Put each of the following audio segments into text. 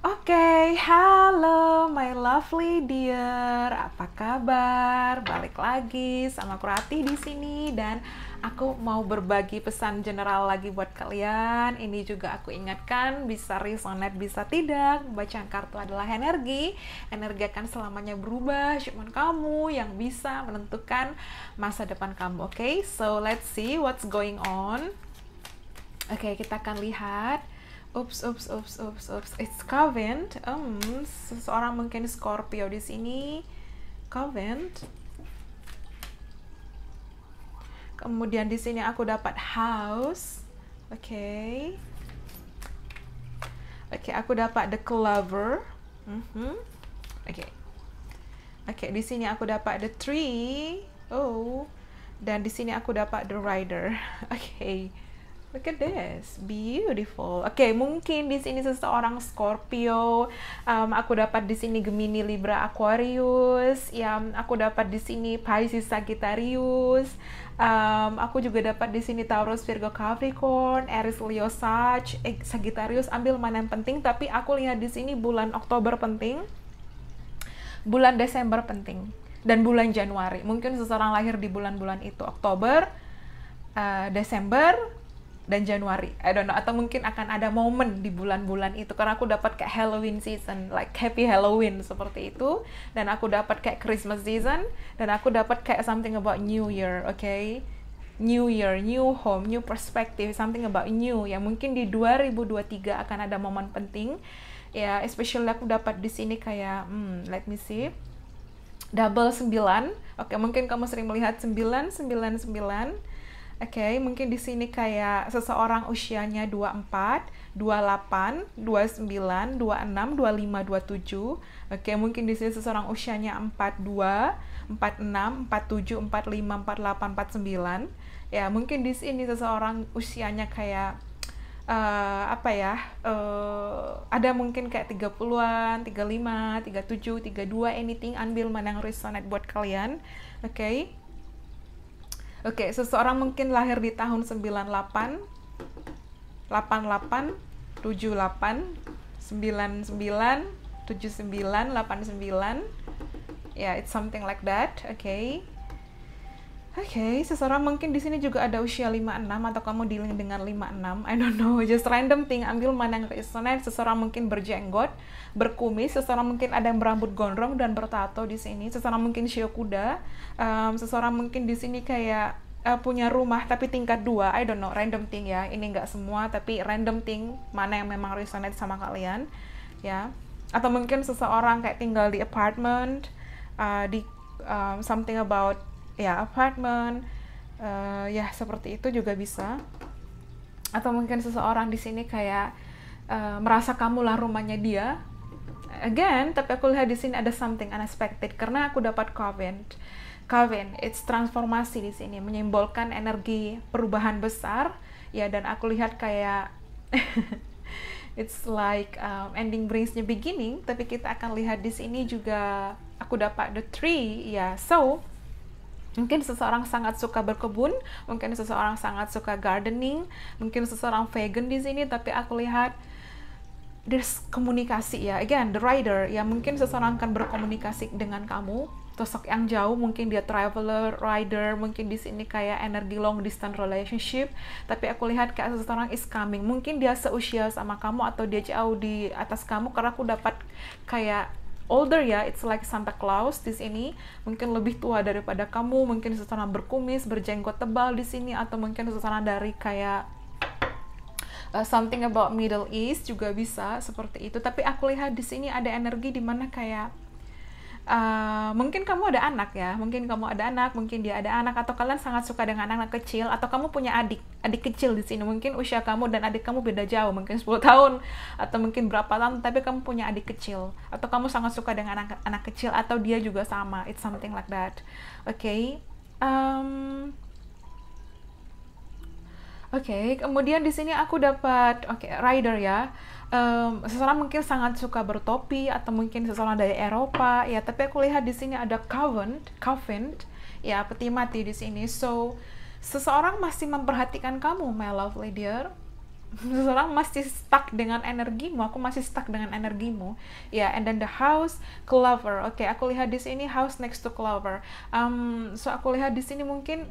Oke, okay, halo my lovely dear. Apa kabar? Balik lagi sama Kurati di sini dan aku mau berbagi pesan general lagi buat kalian. Ini juga aku ingatkan bisa resonate bisa tidak. Bacaan kartu adalah energi. Energi akan selamanya berubah, cuman kamu yang bisa menentukan masa depan kamu. Oke, okay? so let's see what's going on. Oke, okay, kita akan lihat Ups, ups, ups, ups, ups. It's Covent. Um, seseorang mungkin Scorpio di sini. Covent. Kemudian di sini aku dapat house. Oke. Okay. Oke, okay, aku dapat the clover. Mm -hmm. Oke. Okay. Oke, okay, di sini aku dapat the tree. Oh. Dan di sini aku dapat the rider. Oke. Okay. Look at this, beautiful. Oke, okay, mungkin di sini seseorang Scorpio, um, aku dapat di sini Gemini, Libra, Aquarius, ya aku dapat di sini Pisces, Sagittarius, um, aku juga dapat di sini Taurus, Virgo, Capricorn, Aries, Leo, Sag, eh, Sagittarius. Ambil mana yang penting, tapi aku lihat di sini bulan Oktober penting, bulan Desember penting, dan bulan Januari. Mungkin seseorang lahir di bulan-bulan itu Oktober, uh, Desember, dan Januari. I don't know atau mungkin akan ada momen di bulan-bulan itu karena aku dapat kayak Halloween season, like Happy Halloween seperti itu dan aku dapat kayak Christmas season dan aku dapat kayak something about New Year, oke? Okay? New Year, new home, new perspective, something about new yang mungkin di 2023 akan ada momen penting. Ya, especially aku dapat di sini kayak hmm, let me see double 9. Oke, mungkin kamu sering melihat 9, 9, 9. Oke, okay, mungkin di sini kayak seseorang usianya 24, 28, 29, 26, 25, 27. Oke, okay, mungkin di sini seseorang usianya 42, 46, 47, 45, 48, 49. Ya, mungkin di sini seseorang usianya kayak uh, apa ya uh, ada mungkin kayak 30-an, 35, 37, 32 anything ambil mana yang resonate buat kalian. Oke. Okay? Oke, okay, seseorang mungkin lahir di tahun 98, 88, 78, 99, 79, 89. Ya, yeah, it's something like that. Oke. Okay okay, seseorang mungkin di sini juga ada usia 56 atau kamu dealing dengan 56. I don't know, just random thing. Ambil mana yang resonate. Seseorang mungkin berjenggot, berkumis. Seseorang mungkin ada yang berambut gondrong dan bertato di sini. Seseorang mungkin shio kuda. Um, seseorang mungkin di sini kayak uh, punya rumah tapi tingkat dua. I don't know, random thing ya. Ini nggak semua, tapi random thing mana yang memang resonate sama kalian, ya. Atau mungkin seseorang kayak tinggal di apartment, uh, di um, something about ya apartemen uh, eh, ya seperti itu juga bisa atau mungkin seseorang di sini kayak uh, merasa lah rumahnya dia again tapi aku lihat di sini ada something unexpected karena aku dapat coven coven it's transformasi di sini menyimbolkan energi perubahan besar ya dan aku lihat kayak it's like um, ending brings new beginning tapi kita akan lihat di sini juga aku dapat the tree ya so Mungkin seseorang sangat suka berkebun, mungkin seseorang sangat suka gardening, mungkin seseorang vegan di sini, tapi aku lihat there's komunikasi ya. Again, the rider ya mungkin seseorang akan berkomunikasi dengan kamu. Sosok yang jauh mungkin dia traveler, rider, mungkin di sini kayak energi long distance relationship. Tapi aku lihat kayak seseorang is coming. Mungkin dia seusia sama kamu atau dia jauh di atas kamu karena aku dapat kayak older ya, it's like Santa Claus di sini, mungkin lebih tua daripada kamu, mungkin suasana berkumis, berjenggot tebal di sini, atau mungkin suasana dari kayak uh, something about Middle East juga bisa seperti itu. Tapi aku lihat di sini ada energi dimana kayak Uh, mungkin kamu ada anak ya, mungkin kamu ada anak, mungkin dia ada anak, atau kalian sangat suka dengan anak, anak kecil, atau kamu punya adik, adik kecil di sini, mungkin usia kamu dan adik kamu beda jauh, mungkin 10 tahun, atau mungkin berapa tahun, tapi kamu punya adik kecil, atau kamu sangat suka dengan anak, anak kecil, atau dia juga sama, it's something like that, oke, okay? um, oke, okay, kemudian di sini aku dapat, oke, okay, rider ya, um, seseorang mungkin sangat suka bertopi atau mungkin seseorang dari Eropa ya tapi aku lihat di sini ada covenant covenant ya peti mati di sini so seseorang masih memperhatikan kamu my lovely dear seseorang masih stuck dengan energimu aku masih stuck dengan energimu ya yeah, and then the house clover oke okay, aku lihat di sini house next to clover um, so aku lihat di sini mungkin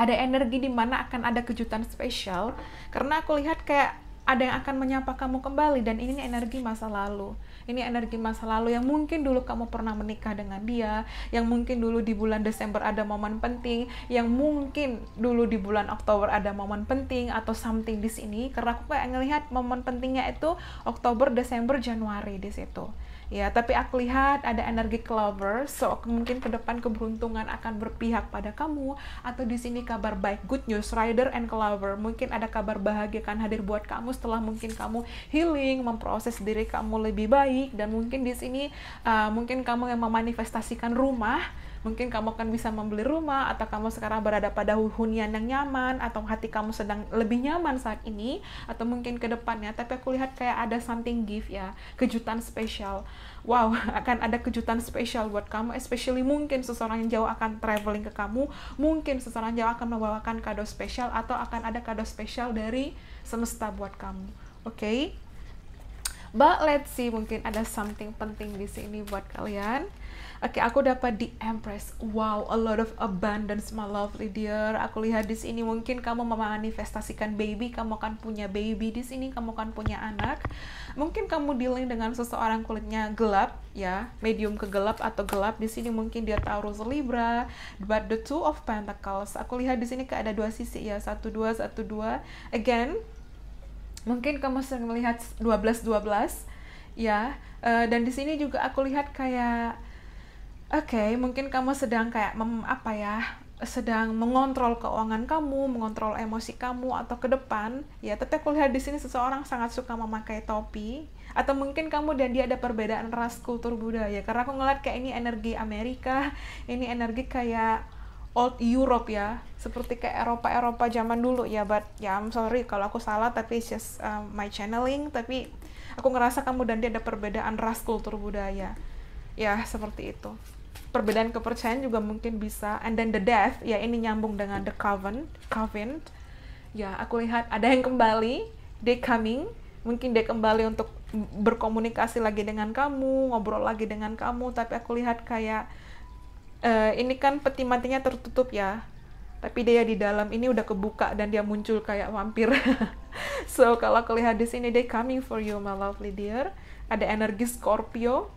ada energi di mana akan ada kejutan spesial karena aku lihat kayak ada yang akan menyapa kamu kembali dan ini energi masa lalu. Ini energi masa lalu yang mungkin dulu kamu pernah menikah dengan dia, yang mungkin dulu di bulan Desember ada momen penting, yang mungkin dulu di bulan Oktober ada momen penting atau something di sini karena aku kayak ngelihat momen pentingnya itu Oktober, Desember, Januari di situ ya tapi aku lihat ada energi clover so mungkin ke depan keberuntungan akan berpihak pada kamu atau di sini kabar baik good news rider and clover mungkin ada kabar bahagia kan hadir buat kamu setelah mungkin kamu healing memproses diri kamu lebih baik dan mungkin di sini uh, mungkin kamu yang memanifestasikan rumah mungkin kamu akan bisa membeli rumah atau kamu sekarang berada pada hunian yang nyaman atau hati kamu sedang lebih nyaman saat ini atau mungkin ke depannya tapi aku lihat kayak ada something gift ya kejutan spesial wow akan ada kejutan spesial buat kamu especially mungkin seseorang yang jauh akan traveling ke kamu mungkin seseorang jauh akan membawakan kado spesial atau akan ada kado spesial dari semesta buat kamu oke okay? But let's see, mungkin ada something penting di sini buat kalian. Oke, okay, aku dapat di Empress. Wow, a lot of abundance, my lovely dear. Aku lihat di sini mungkin kamu memanifestasikan baby, kamu akan punya baby di sini, kamu akan punya anak. Mungkin kamu dealing dengan seseorang kulitnya gelap, ya, medium ke gelap atau gelap. Di sini mungkin dia Taurus Libra, but the Two of Pentacles. Aku lihat di sini kayak ada dua sisi ya, satu dua, satu dua. Again, mungkin kamu sering melihat 12 12 ya uh, dan di sini juga aku lihat kayak oke okay, mungkin kamu sedang kayak mem, apa ya sedang mengontrol keuangan kamu, mengontrol emosi kamu atau ke depan, ya. Tapi aku lihat di sini seseorang sangat suka memakai topi, atau mungkin kamu dan dia ada perbedaan ras, kultur, budaya. Karena aku ngeliat kayak ini energi Amerika, ini energi kayak old Europe ya seperti kayak Eropa Eropa zaman dulu ya but ya I'm sorry kalau aku salah tapi it's just uh, my channeling tapi aku ngerasa kamu dan dia ada perbedaan ras kultur budaya ya seperti itu perbedaan kepercayaan juga mungkin bisa and then the death ya ini nyambung dengan the coven covenant ya aku lihat ada yang kembali they coming mungkin dia kembali untuk berkomunikasi lagi dengan kamu ngobrol lagi dengan kamu tapi aku lihat kayak uh, ini kan peti matinya tertutup ya tapi dia di dalam ini udah kebuka dan dia muncul kayak vampir so kalau aku lihat di sini they coming for you my lovely dear ada energi Scorpio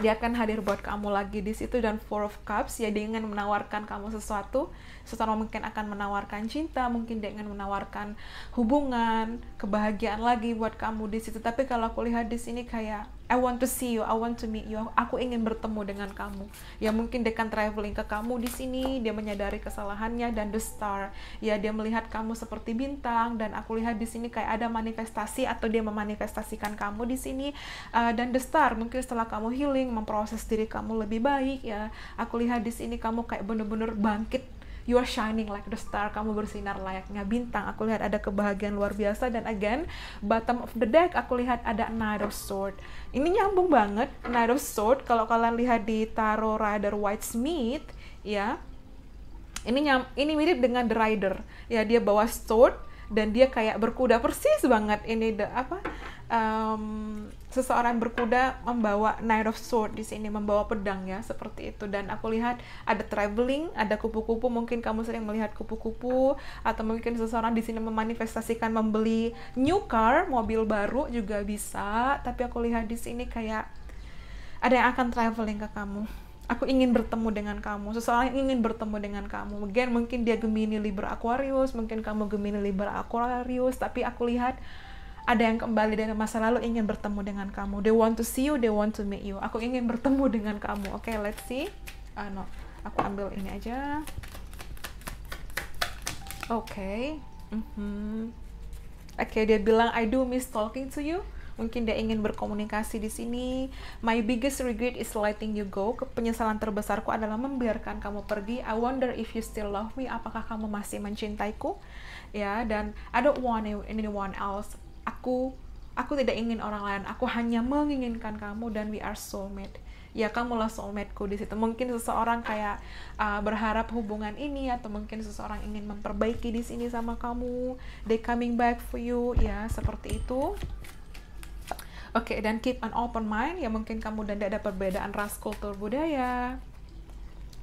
dia akan hadir buat kamu lagi di situ dan Four of Cups ya dia ingin menawarkan kamu sesuatu secara mungkin akan menawarkan cinta mungkin dia ingin menawarkan hubungan kebahagiaan lagi buat kamu di situ tapi kalau aku lihat di sini kayak I want to see you, I want to meet you. Aku ingin bertemu dengan kamu. Ya mungkin dia kan traveling ke kamu di sini, dia menyadari kesalahannya dan the star. Ya dia melihat kamu seperti bintang dan aku lihat di sini kayak ada manifestasi atau dia memanifestasikan kamu di sini uh, dan the star. Mungkin setelah kamu healing, memproses diri kamu lebih baik ya. Aku lihat di sini kamu kayak bener-bener bangkit you are shining like the star kamu bersinar layaknya bintang aku lihat ada kebahagiaan luar biasa dan again bottom of the deck aku lihat ada knight of sword ini nyambung banget knight of sword kalau kalian lihat di tarot rider White Smith ya ini nyam ini mirip dengan the rider ya dia bawa sword dan dia kayak berkuda persis banget ini the apa um, seseorang berkuda membawa knight of sword di sini membawa pedang ya seperti itu dan aku lihat ada traveling ada kupu-kupu mungkin kamu sering melihat kupu-kupu atau mungkin seseorang di sini memanifestasikan membeli new car mobil baru juga bisa tapi aku lihat di sini kayak ada yang akan traveling ke kamu aku ingin bertemu dengan kamu seseorang ingin bertemu dengan kamu mungkin mungkin dia Gemini Libra Aquarius mungkin kamu Gemini Libra Aquarius tapi aku lihat ada yang kembali dari masa lalu ingin bertemu dengan kamu. They want to see you, they want to meet you. Aku ingin bertemu dengan kamu. Oke, okay, let's see. Uh, no, aku ambil ini aja. Oke. Okay. Oke, mm-hmm. okay, dia bilang I do miss talking to you. Mungkin dia ingin berkomunikasi di sini. My biggest regret is letting you go. Penyesalan terbesarku adalah membiarkan kamu pergi. I wonder if you still love me. Apakah kamu masih mencintaiku? Ya, dan I don't want anyone else aku aku tidak ingin orang lain aku hanya menginginkan kamu dan we are soulmate ya kamu kamulah soulmateku di situ mungkin seseorang kayak uh, berharap hubungan ini atau mungkin seseorang ingin memperbaiki di sini sama kamu they coming back for you ya seperti itu oke okay, dan keep an open mind ya mungkin kamu dan tidak ada perbedaan ras kultur budaya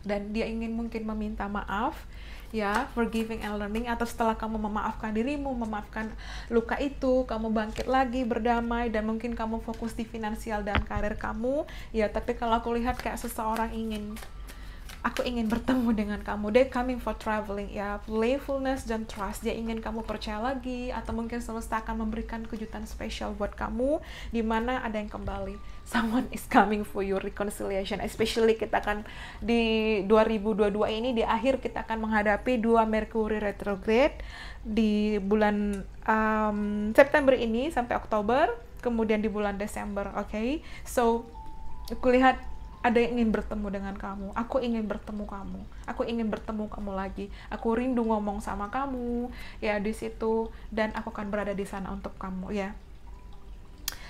dan dia ingin mungkin meminta maaf ya forgiving and learning atau setelah kamu memaafkan dirimu memaafkan luka itu kamu bangkit lagi berdamai dan mungkin kamu fokus di finansial dan karir kamu ya tapi kalau aku lihat kayak seseorang ingin aku ingin bertemu dengan kamu they coming for traveling ya playfulness dan trust dia ingin kamu percaya lagi atau mungkin semesta akan memberikan kejutan spesial buat kamu di mana ada yang kembali someone is coming for your reconciliation especially kita akan di 2022 ini di akhir kita akan menghadapi dua Mercury retrograde di bulan um, September ini sampai Oktober kemudian di bulan Desember oke okay? so aku lihat ada yang ingin bertemu dengan kamu. Aku ingin bertemu kamu. Aku ingin bertemu kamu lagi. Aku rindu ngomong sama kamu. Ya di situ dan aku akan berada di sana untuk kamu ya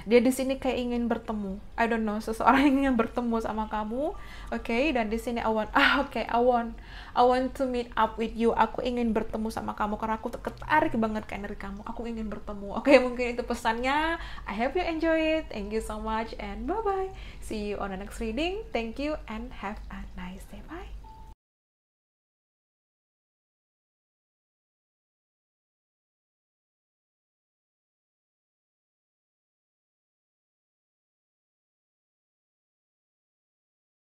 dia di sini kayak ingin bertemu I don't know seseorang yang ingin bertemu sama kamu oke okay? dan di sini I want ah oke okay, I want I want to meet up with you aku ingin bertemu sama kamu karena aku tertarik banget ke energi kamu aku ingin bertemu oke okay, mungkin itu pesannya I hope you enjoy it thank you so much and bye bye see you on the next reading thank you and have a nice day bye